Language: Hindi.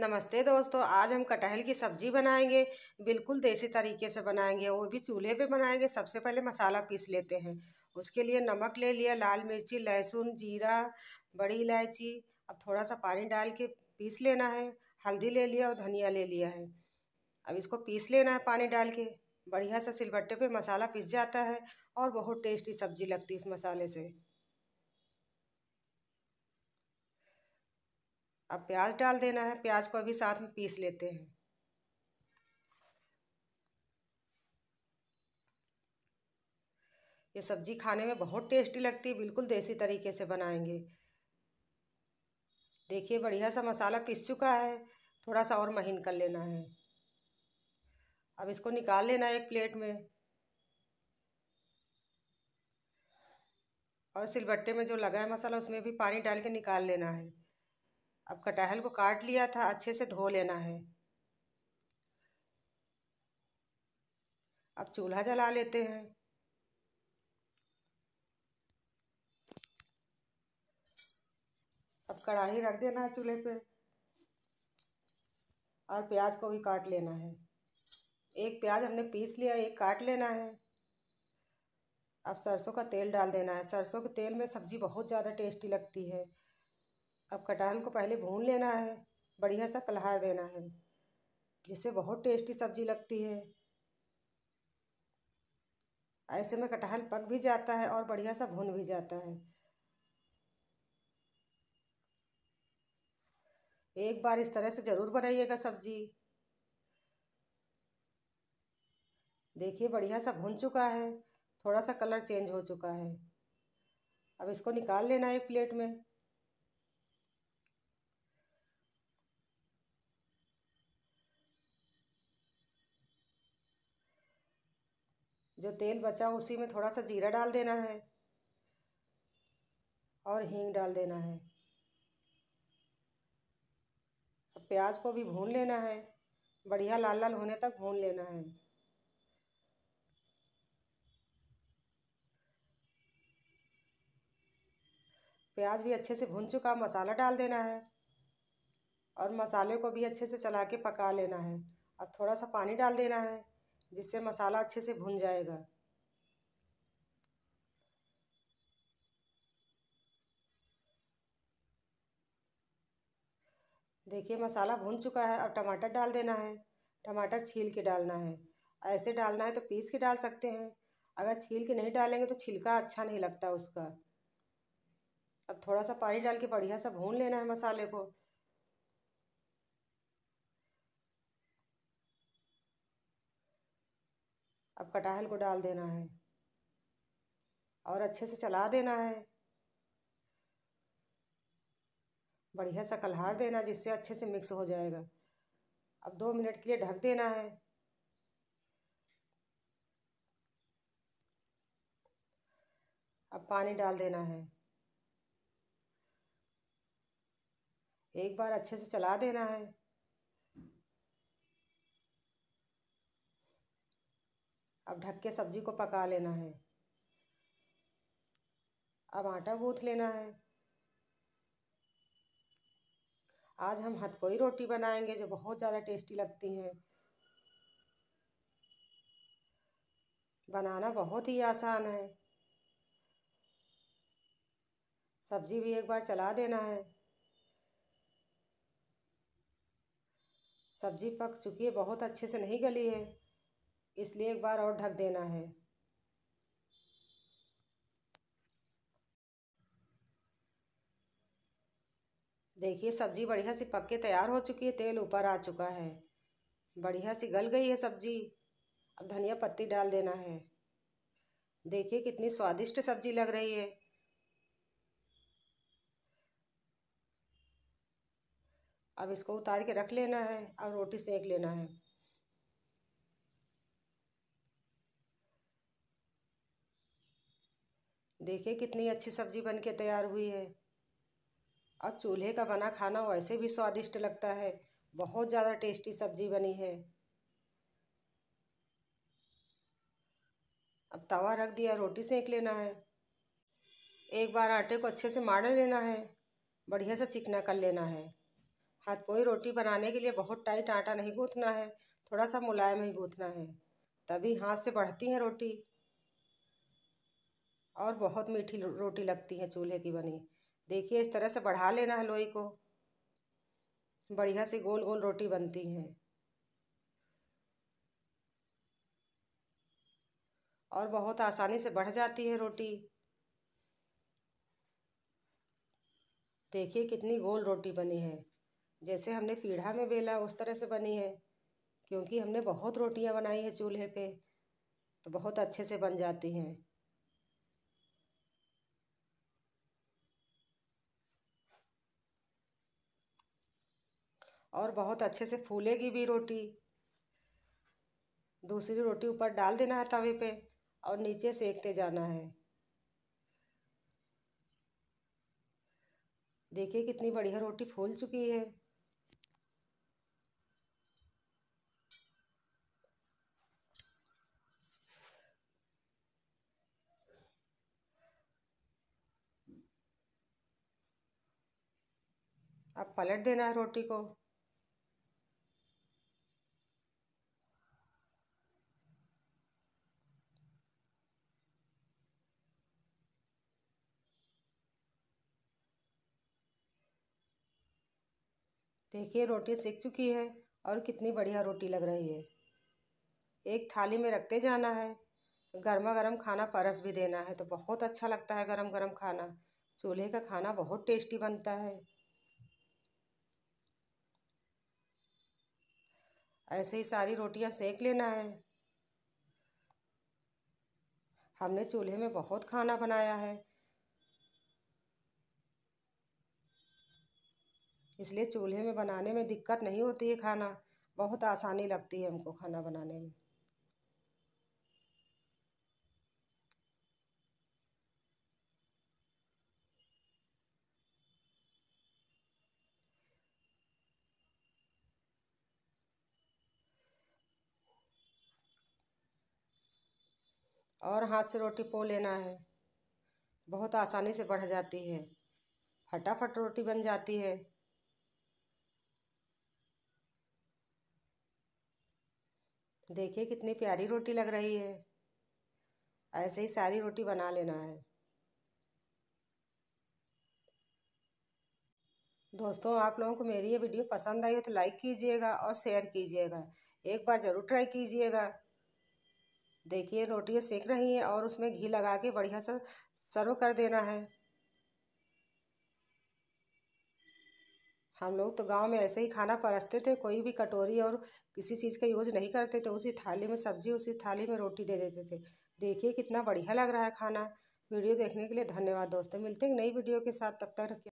नमस्ते दोस्तों आज हम कटहल की सब्जी बनाएंगे बिल्कुल देसी तरीके से बनाएंगे वो भी चूल्हे पे बनाएंगे सबसे पहले मसाला पीस लेते हैं उसके लिए नमक ले लिया लाल मिर्ची लहसुन जीरा बड़ी इलायची अब थोड़ा सा पानी डाल के पीस लेना है हल्दी ले लिया और धनिया ले लिया है अब इसको पीस लेना है पानी डाल के बढ़िया से सिलबट्टे पर मसाला पीस जाता है और बहुत टेस्टी सब्जी लगती है इस मसाले से अब प्याज डाल देना है प्याज को अभी साथ में पीस लेते हैं ये सब्जी खाने में बहुत टेस्टी लगती है बिल्कुल देसी तरीके से बनाएंगे देखिए बढ़िया सा मसाला पिस चुका है थोड़ा सा और महीन कर लेना है अब इसको निकाल लेना है एक प्लेट में और सिलबट्टे में जो लगा है मसाला उसमें भी पानी डाल के निकाल लेना है अब कटहल को काट लिया था अच्छे से धो लेना है अब चूल्हा जला लेते हैं अब कढ़ाई रख देना है चूल्हे पे और प्याज को भी काट लेना है एक प्याज हमने पीस लिया एक काट लेना है अब सरसों का तेल डाल देना है सरसों के तेल में सब्ज़ी बहुत ज़्यादा टेस्टी लगती है अब कटहल को पहले भून लेना है बढ़िया सा कलहार देना है जिससे बहुत टेस्टी सब्जी लगती है ऐसे में कटहल पक भी जाता है और बढ़िया सा भून भी जाता है एक बार इस तरह से ज़रूर बनाइएगा सब्जी देखिए बढ़िया सा भून चुका है थोड़ा सा कलर चेंज हो चुका है अब इसको निकाल लेना है एक प्लेट में जो तेल बचा उसी में थोड़ा सा जीरा डाल देना है और हींग डाल देना है अब प्याज को भी भून लेना है बढ़िया लाल लाल होने तक भून लेना है प्याज भी अच्छे से भून चुका मसाला डाल देना है और मसाले को भी अच्छे से चला के पका लेना है अब थोड़ा सा पानी डाल देना है जिससे मसाला अच्छे से भुन जाएगा देखिए मसाला भुन चुका है अब टमाटर डाल देना है टमाटर छील के डालना है ऐसे डालना है तो पीस के डाल सकते हैं अगर छील के नहीं डालेंगे तो छिलका अच्छा नहीं लगता उसका अब थोड़ा सा पानी डाल के बढ़िया सा भून लेना है मसाले को अब कटहल को डाल देना है और अच्छे से चला देना है बढ़िया सा कलहार देना जिससे अच्छे से मिक्स हो जाएगा अब दो मिनट के लिए ढक देना है अब पानी डाल देना है एक बार अच्छे से चला देना है अब ढक के सब्जी को पका लेना है अब आटा गूँथ लेना है आज हम कोई रोटी बनाएंगे जो बहुत ज़्यादा टेस्टी लगती हैं बनाना बहुत ही आसान है सब्जी भी एक बार चला देना है सब्जी पक चुकी है बहुत अच्छे से नहीं गली है इसलिए एक बार और ढक देना है देखिए सब्जी बढ़िया सी पक के तैयार हो चुकी है तेल ऊपर आ चुका है बढ़िया सी गल गई है सब्जी अब धनिया पत्ती डाल देना है देखिए कितनी स्वादिष्ट सब्जी लग रही है अब इसको उतार के रख लेना है और रोटी सेक लेना है देखिए कितनी अच्छी सब्जी बन के तैयार हुई है और चूल्हे का बना खाना वैसे भी स्वादिष्ट लगता है बहुत ज़्यादा टेस्टी सब्जी बनी है अब तवा रख दिया रोटी सेक लेना है एक बार आटे को अच्छे से माड़ लेना है बढ़िया से चिकना कर लेना है हाथ पोई रोटी बनाने के लिए बहुत टाइट आटा नहीं गूँथना है थोड़ा सा मुलायम ही गूँथना है तभी हाथ से बढ़ती है रोटी और बहुत मीठी रोटी लगती है चूल्हे की बनी देखिए इस तरह से बढ़ा लेना है लोई को बढ़िया से गोल गोल रोटी बनती हैं और बहुत आसानी से बढ़ जाती है रोटी देखिए कितनी गोल रोटी बनी है जैसे हमने पीढ़ा में बेला उस तरह से बनी है क्योंकि हमने बहुत रोटियां बनाई है चूल्हे पे तो बहुत अच्छे से बन जाती हैं और बहुत अच्छे से फूलेगी भी रोटी दूसरी रोटी ऊपर डाल देना है तवे पे और नीचे सेकते जाना है देखिए कितनी बढ़िया रोटी फूल चुकी है अब पलट देना है रोटी को देखिए रोटी सीख चुकी है और कितनी बढ़िया रोटी लग रही है एक थाली में रखते जाना है गर्मा गर्म खाना परस भी देना है तो बहुत अच्छा लगता है गरम गरम खाना चूल्हे का खाना बहुत टेस्टी बनता है ऐसे ही सारी रोटियां सेक लेना है हमने चूल्हे में बहुत खाना बनाया है इसलिए चूल्हे में बनाने में दिक्कत नहीं होती है खाना बहुत आसानी लगती है हमको खाना बनाने में और हाथ से रोटी पो लेना है बहुत आसानी से बढ़ जाती है फटाफट रोटी बन जाती है देखिए कितनी प्यारी रोटी लग रही है ऐसे ही सारी रोटी बना लेना है दोस्तों आप लोगों को मेरी ये वीडियो पसंद आई हो तो लाइक कीजिएगा और शेयर कीजिएगा एक बार ज़रूर ट्राई कीजिएगा देखिए रोटियाँ सेक रही हैं और उसमें घी लगा के बढ़िया से सर्व कर देना है हम लोग तो गांव में ऐसे ही खाना परसते थे कोई भी कटोरी और किसी चीज़ का यूज़ नहीं करते थे उसी थाली में सब्जी उसी थाली में रोटी दे देते थे देखिए कितना बढ़िया लग रहा है खाना वीडियो देखने के लिए धन्यवाद दोस्तों मिलते हैं नई वीडियो के साथ तब तक रखिए